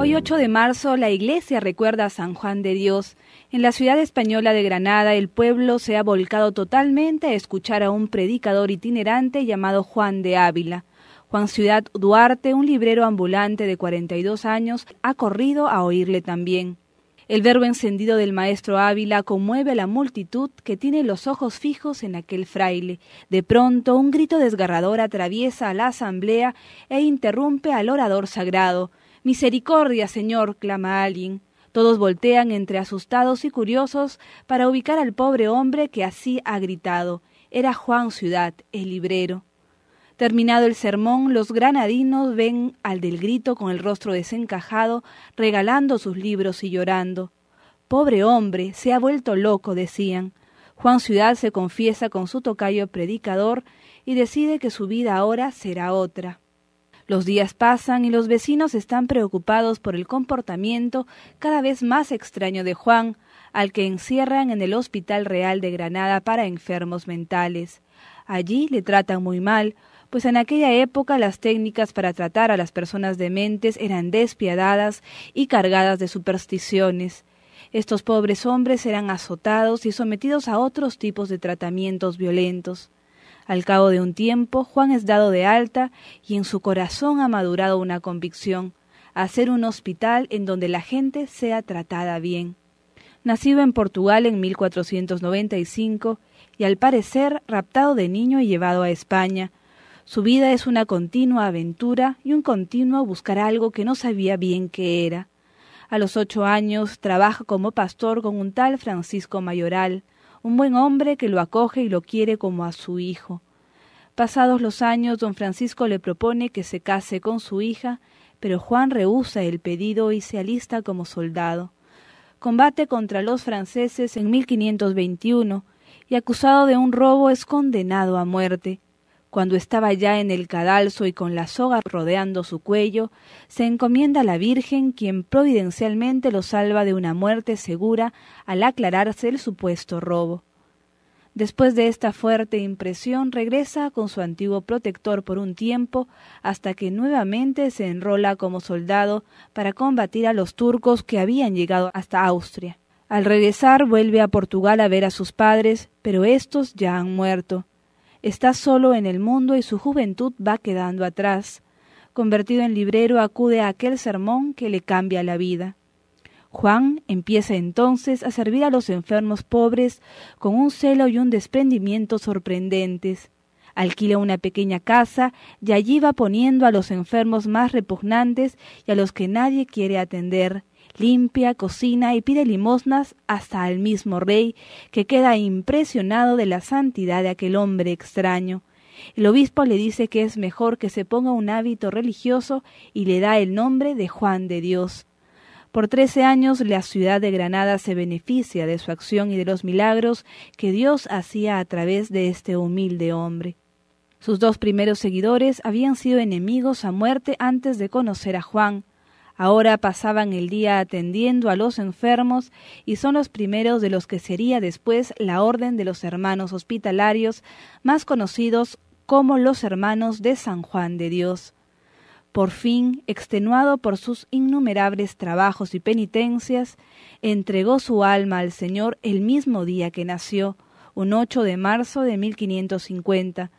Hoy 8 de marzo la iglesia recuerda a San Juan de Dios. En la ciudad española de Granada el pueblo se ha volcado totalmente a escuchar a un predicador itinerante llamado Juan de Ávila. Juan Ciudad Duarte, un librero ambulante de 42 años, ha corrido a oírle también. El verbo encendido del maestro Ávila conmueve a la multitud que tiene los ojos fijos en aquel fraile. De pronto un grito desgarrador atraviesa la asamblea e interrumpe al orador sagrado. Misericordia, Señor, clama alguien. Todos voltean entre asustados y curiosos para ubicar al pobre hombre que así ha gritado. Era Juan Ciudad, el librero. Terminado el sermón, los granadinos ven al del grito con el rostro desencajado, regalando sus libros y llorando. Pobre hombre, se ha vuelto loco, decían. Juan Ciudad se confiesa con su tocayo predicador y decide que su vida ahora será otra. Los días pasan y los vecinos están preocupados por el comportamiento cada vez más extraño de Juan, al que encierran en el Hospital Real de Granada para enfermos mentales. Allí le tratan muy mal, pues en aquella época las técnicas para tratar a las personas dementes eran despiadadas y cargadas de supersticiones. Estos pobres hombres eran azotados y sometidos a otros tipos de tratamientos violentos. Al cabo de un tiempo, Juan es dado de alta y en su corazón ha madurado una convicción, hacer un hospital en donde la gente sea tratada bien. Nacido en Portugal en 1495 y al parecer raptado de niño y llevado a España, su vida es una continua aventura y un continuo buscar algo que no sabía bien qué era. A los ocho años trabaja como pastor con un tal Francisco Mayoral, un buen hombre que lo acoge y lo quiere como a su hijo. Pasados los años, don Francisco le propone que se case con su hija, pero Juan rehúsa el pedido y se alista como soldado. Combate contra los franceses en 1521 y acusado de un robo es condenado a muerte. Cuando estaba ya en el cadalso y con la soga rodeando su cuello, se encomienda a la Virgen, quien providencialmente lo salva de una muerte segura al aclararse el supuesto robo. Después de esta fuerte impresión regresa con su antiguo protector por un tiempo hasta que nuevamente se enrola como soldado para combatir a los turcos que habían llegado hasta Austria. Al regresar vuelve a Portugal a ver a sus padres, pero estos ya han muerto. Está solo en el mundo y su juventud va quedando atrás. Convertido en librero acude a aquel sermón que le cambia la vida. Juan empieza entonces a servir a los enfermos pobres con un celo y un desprendimiento sorprendentes. Alquila una pequeña casa y allí va poniendo a los enfermos más repugnantes y a los que nadie quiere atender limpia, cocina y pide limosnas hasta al mismo rey, que queda impresionado de la santidad de aquel hombre extraño. El obispo le dice que es mejor que se ponga un hábito religioso y le da el nombre de Juan de Dios. Por trece años la ciudad de Granada se beneficia de su acción y de los milagros que Dios hacía a través de este humilde hombre. Sus dos primeros seguidores habían sido enemigos a muerte antes de conocer a Juan. Ahora pasaban el día atendiendo a los enfermos y son los primeros de los que sería después la Orden de los Hermanos Hospitalarios, más conocidos como los Hermanos de San Juan de Dios. Por fin, extenuado por sus innumerables trabajos y penitencias, entregó su alma al Señor el mismo día que nació, un 8 de marzo de 1550,